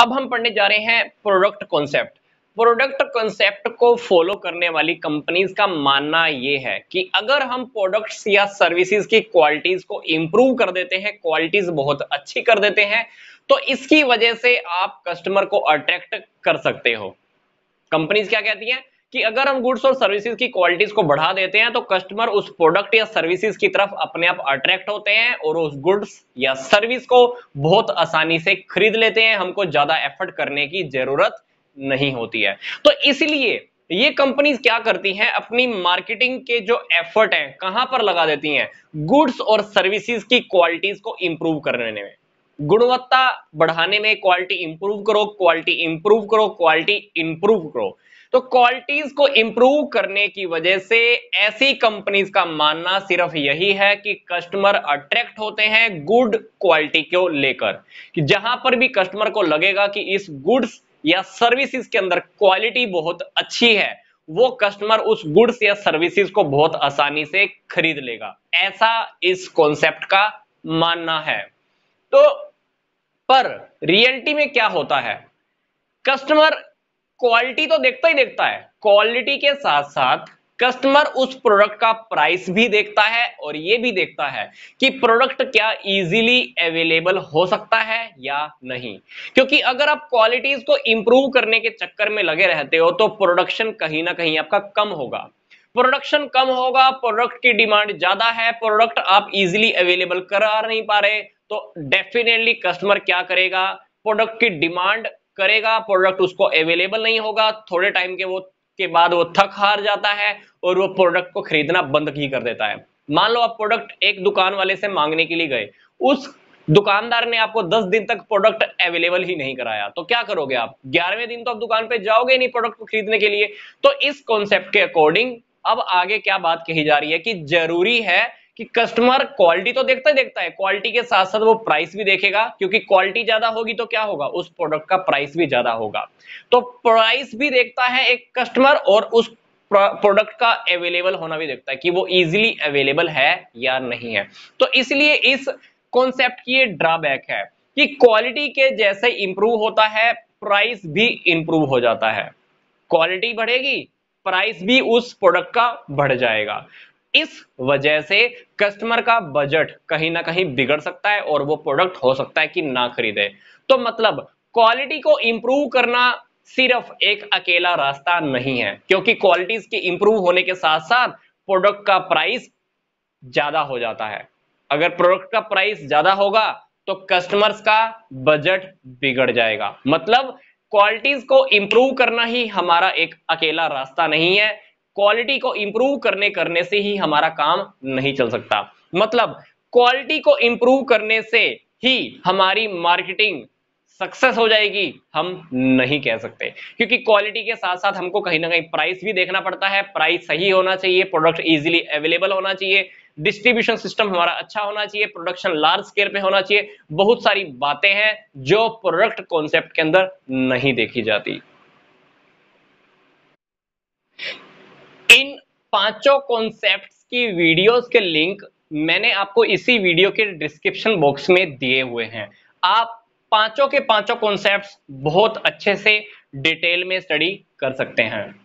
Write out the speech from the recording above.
अब हम पढ़ने जा रहे हैं प्रोडक्ट कॉन्सेप्ट प्रोडक्ट कॉन्सेप्ट को फॉलो करने वाली कंपनीज का मानना यह है कि अगर हम प्रोडक्ट्स या सर्विसेज की क्वालिटीज को इंप्रूव कर देते हैं क्वालिटीज बहुत अच्छी कर देते हैं तो इसकी वजह से आप कस्टमर को अट्रैक्ट कर सकते हो कंपनीज क्या कहती हैं कि अगर हम गुड्स और सर्विसेज की क्वालिटीज को बढ़ा देते हैं तो कस्टमर उस प्रोडक्ट या सर्विसेज की तरफ अपने आप अट्रैक्ट होते हैं और उस गुड्स या सर्विस को बहुत आसानी से खरीद लेते हैं हमको ज्यादा एफर्ट करने की जरूरत नहीं होती है तो इसलिए ये कंपनीज क्या करती हैं अपनी मार्केटिंग के जो एफर्ट है कहां पर लगा देती हैं गुड्स और सर्विसेज की क्वालिटीज को इंप्रूव करने में गुणवत्ता बढ़ाने में क्वालिटी इंप्रूव करो क्वालिटी इंप्रूव करो क्वालिटी इंप्रूव करो तो क्वालिटीज को इंप्रूव करने की वजह से ऐसी कंपनीज का मानना सिर्फ यही है कि कस्टमर अट्रैक्ट होते हैं गुड क्वालिटी को लेकर कि जहां पर भी कस्टमर को लगेगा कि इस गुड्स या सर्विसेज के अंदर क्वालिटी बहुत अच्छी है वो कस्टमर उस गुड्स या सर्विसेज को बहुत आसानी से खरीद लेगा ऐसा इस कॉन्सेप्ट का मानना है तो पर रियलिटी में क्या होता है कस्टमर क्वालिटी तो देखता ही देखता है क्वालिटी के साथ साथ कस्टमर उस प्रोडक्ट का प्राइस भी देखता है और ये भी देखता है कि प्रोडक्ट क्या इजीली अवेलेबल हो सकता है या नहीं क्योंकि अगर आप क्वालिटीज को इंप्रूव करने के चक्कर में लगे रहते हो तो प्रोडक्शन कहीं ना कहीं आपका कम होगा प्रोडक्शन कम होगा प्रोडक्ट की डिमांड ज्यादा है प्रोडक्ट आप इजीली अवेलेबल करा नहीं पा रहे तो डेफिनेटली कस्टमर क्या करेगा प्रोडक्ट की डिमांड करेगा प्रोडक्ट उसको अवेलेबल नहीं होगा थोड़े टाइम के वो के बाद वो थक हार जाता है और वो प्रोडक्ट को खरीदना बंद ही कर देता है मान लो आप प्रोडक्ट एक दुकान वाले से मांगने के लिए गए उस दुकानदार ने आपको 10 दिन तक प्रोडक्ट अवेलेबल ही नहीं कराया तो क्या करोगे आप ग्यारहवें दिन तो आप दुकान पे जाओगे नहीं प्रोडक्ट को खरीदने के लिए तो इस कॉन्सेप्ट के अकॉर्डिंग अब आगे क्या बात कही जा रही है कि जरूरी है कि कस्टमर क्वालिटी तो देखता ही देखता है क्वालिटी के साथ साथ वो प्राइस भी देखेगा क्योंकि क्वालिटी ज्यादा होगी तो क्या होगा उस प्रोडक्ट का प्राइस भी ज्यादा होगा तो प्राइस भी देखता है एक कस्टमर और उस प्रोडक्ट का अवेलेबल होना भी देखता है कि वो इजिली अवेलेबल है या नहीं है तो इसलिए इस कॉन्सेप्ट की ये ड्रॉबैक है कि क्वालिटी के जैसे इंप्रूव होता है प्राइस भी इंप्रूव हो जाता है क्वालिटी बढ़ेगी प्राइस भी उस प्रोडक्ट का बढ़ जाएगा इस वजह से कस्टमर का बजट कहीं ना कहीं बिगड़ सकता है और वो प्रोडक्ट हो सकता है कि ना खरीदे तो मतलब क्वालिटी को इंप्रूव करना सिर्फ एक अकेला रास्ता नहीं है क्योंकि क्वालिटीज के इंप्रूव होने के साथ साथ प्रोडक्ट का प्राइस ज्यादा हो जाता है अगर प्रोडक्ट का प्राइस ज्यादा होगा तो कस्टमर्स का बजट बिगड़ जाएगा मतलब क्वालिटीज को इंप्रूव करना ही हमारा एक अकेला रास्ता नहीं है क्वालिटी को इंप्रूव करने करने से ही हमारा काम नहीं चल सकता मतलब क्वालिटी को इंप्रूव करने से ही हमारी मार्केटिंग सक्सेस हो जाएगी हम नहीं कह सकते क्योंकि क्वालिटी के साथ साथ हमको कहीं ना कहीं प्राइस भी देखना पड़ता है प्राइस सही होना चाहिए प्रोडक्ट इजीली अवेलेबल होना चाहिए डिस्ट्रीब्यूशन सिस्टम हमारा अच्छा होना चाहिए प्रोडक्शन लार्ज स्केल पे होना चाहिए बहुत सारी बातें हैं जो प्रोडक्ट कॉन्सेप्ट के अंदर नहीं देखी जाती पांचों कॉन्सेप्ट की वीडियोस के लिंक मैंने आपको इसी वीडियो के डिस्क्रिप्शन बॉक्स में दिए हुए हैं आप पांचों के पांचों कॉन्सेप्ट्स बहुत अच्छे से डिटेल में स्टडी कर सकते हैं